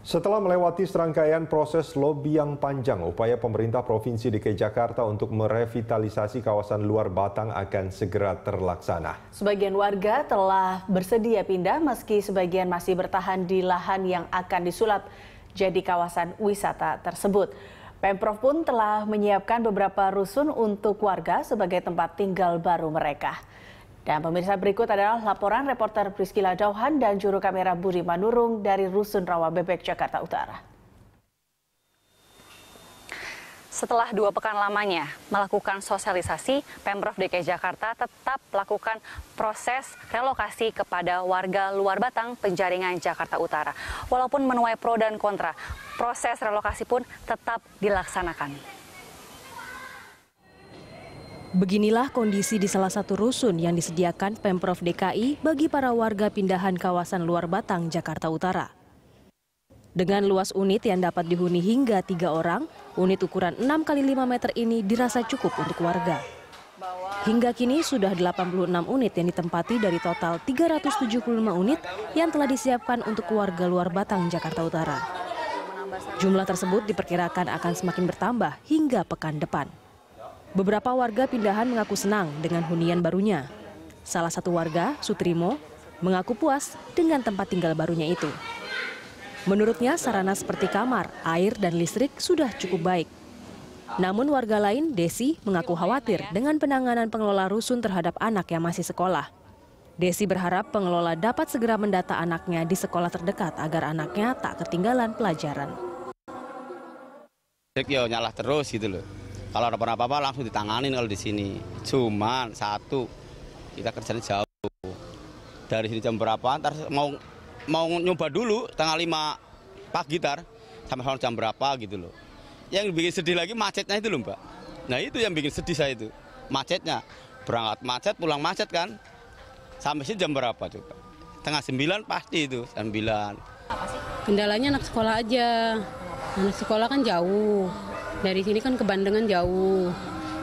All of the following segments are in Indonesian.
Setelah melewati serangkaian proses lobby yang panjang, upaya pemerintah Provinsi DKI Jakarta untuk merevitalisasi kawasan luar Batang akan segera terlaksana. Sebagian warga telah bersedia pindah meski sebagian masih bertahan di lahan yang akan disulap jadi kawasan wisata tersebut. Pemprov pun telah menyiapkan beberapa rusun untuk warga sebagai tempat tinggal baru mereka. Dan pemirsa berikut adalah laporan reporter Priscila Dauhan dan juru kamera Buri Manurung dari Rusun Rawa Bebek, Jakarta Utara. Setelah dua pekan lamanya melakukan sosialisasi, Pemprov DKI Jakarta tetap melakukan proses relokasi kepada warga luar Batang penjaringan Jakarta Utara. Walaupun menuai pro dan kontra, proses relokasi pun tetap dilaksanakan. Beginilah kondisi di salah satu rusun yang disediakan Pemprov DKI bagi para warga pindahan kawasan luar Batang, Jakarta Utara. Dengan luas unit yang dapat dihuni hingga tiga orang, unit ukuran 6 kali 5 meter ini dirasa cukup untuk warga. Hingga kini sudah 86 unit yang ditempati dari total 375 unit yang telah disiapkan untuk warga luar Batang, Jakarta Utara. Jumlah tersebut diperkirakan akan semakin bertambah hingga pekan depan. Beberapa warga pindahan mengaku senang dengan hunian barunya. Salah satu warga, Sutrimo, mengaku puas dengan tempat tinggal barunya itu. Menurutnya sarana seperti kamar, air, dan listrik sudah cukup baik. Namun warga lain, Desi, mengaku khawatir dengan penanganan pengelola rusun terhadap anak yang masih sekolah. Desi berharap pengelola dapat segera mendata anaknya di sekolah terdekat agar anaknya tak ketinggalan pelajaran. Ya nyalah terus gitu loh. Kalau ada apa-apa langsung ditangani kalau di sini. Cuman satu, kita kerjanya jauh. Dari sini jam berapa, ntar mau mau nyoba dulu tanggal 5 pagi tar, sampai soal jam berapa gitu loh. Yang bikin sedih lagi macetnya itu loh mbak. Nah itu yang bikin sedih saya itu, macetnya. Berangkat macet, pulang macet kan. Sampai sini jam berapa coba? Tengah sembilan pasti itu, sembilan. Kendalanya anak sekolah aja. Anak sekolah kan jauh. Dari sini kan ke Bandengan jauh.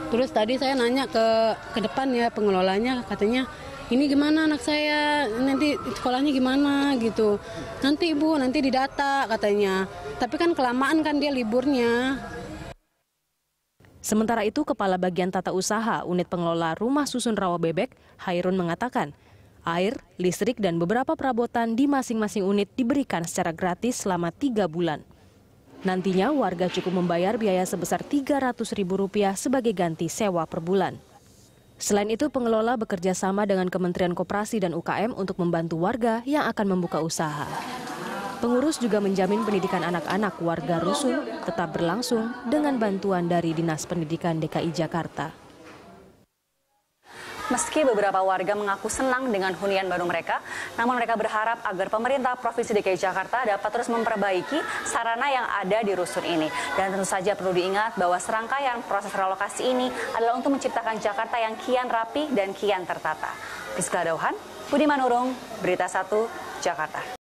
Terus tadi saya nanya ke ke depan ya pengelolanya katanya ini gimana anak saya nanti sekolahnya gimana gitu nanti ibu nanti didata katanya tapi kan kelamaan kan dia liburnya Sementara itu, Kepala Bagian Tata Usaha Unit Pengelola Rumah Susun Rawa Bebek, Hairun mengatakan, air, listrik, dan beberapa perabotan di masing-masing unit diberikan secara gratis selama tiga bulan. Nantinya warga cukup membayar biaya sebesar Rp300.000 sebagai ganti sewa per bulan. Selain itu, pengelola bekerja sama dengan Kementerian Koperasi dan UKM untuk membantu warga yang akan membuka usaha. Pengurus juga menjamin pendidikan anak-anak warga rusun tetap berlangsung dengan bantuan dari Dinas Pendidikan DKI Jakarta. Meski beberapa warga mengaku senang dengan hunian baru mereka, namun mereka berharap agar pemerintah Provinsi DKI Jakarta dapat terus memperbaiki sarana yang ada di rusun ini. Dan tentu saja perlu diingat bahwa serangkaian proses relokasi ini adalah untuk menciptakan Jakarta yang kian rapi dan kian tertata. Fiskal Dauhan, Budiman Manurung, Berita 1, Jakarta.